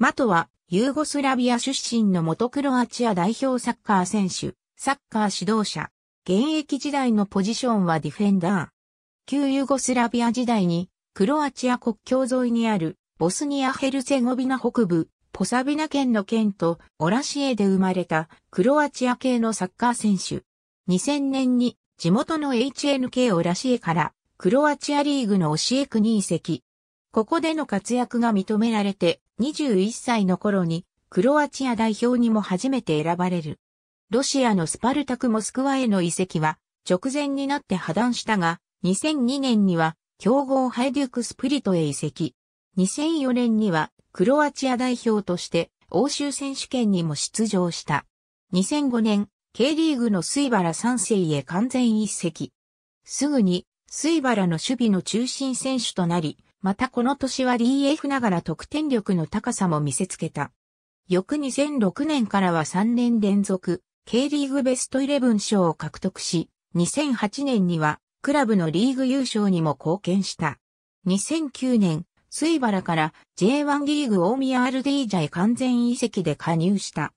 マトは、ユーゴスラビア出身の元クロアチア代表サッカー選手、サッカー指導者。現役時代のポジションはディフェンダー。旧ユーゴスラビア時代に、クロアチア国境沿いにある、ボスニア・ヘルセゴビナ北部、ポサビナ県の県とオラシエで生まれたクロアチア系のサッカー選手。2000年に地元の HNK オラシエからクロアチアリーグの教え国移籍。ここでの活躍が認められて21歳の頃にクロアチア代表にも初めて選ばれる。ロシアのスパルタクモスクワへの移籍は直前になって破断したが、2002年には強豪ハイデュークスプリトへ移籍。2004年にはクロアチア代表として欧州選手権にも出場した。2005年、K リーグのスイバラ三世へ完全一席。すぐに、スイバラの守備の中心選手となり、またこの年は DF ながら得点力の高さも見せつけた。翌2006年からは3年連続、K リーグベストイレブン賞を獲得し、2008年にはクラブのリーグ優勝にも貢献した。2009年、水原から J1 リーグ大宮 r d ャイ完全移籍で加入した。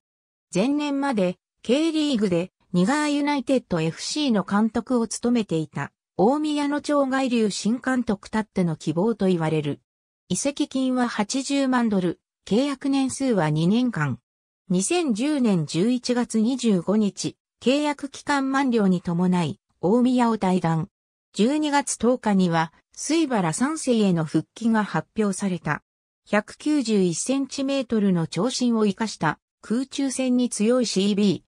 前年まで K リーグでニガーユナイテッド FC の監督を務めていた。大宮の町外流新監督たっての希望と言われる。移籍金は80万ドル、契約年数は2年間。2010年11月25日、契約期間満了に伴い、大宮を退団。12月10日には、水原三世への復帰が発表された。191センチメートルの長身を生かした空中戦に強い CB。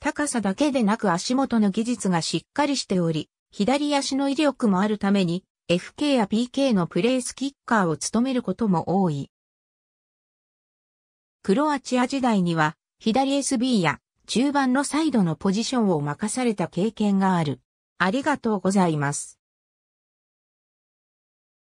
高さだけでなく足元の技術がしっかりしており、左足の威力もあるために、FK や PK のプレースキッカーを務めることも多い。クロアチア時代には、左 SB や中盤のサイドのポジションを任された経験がある。ありがとうございます。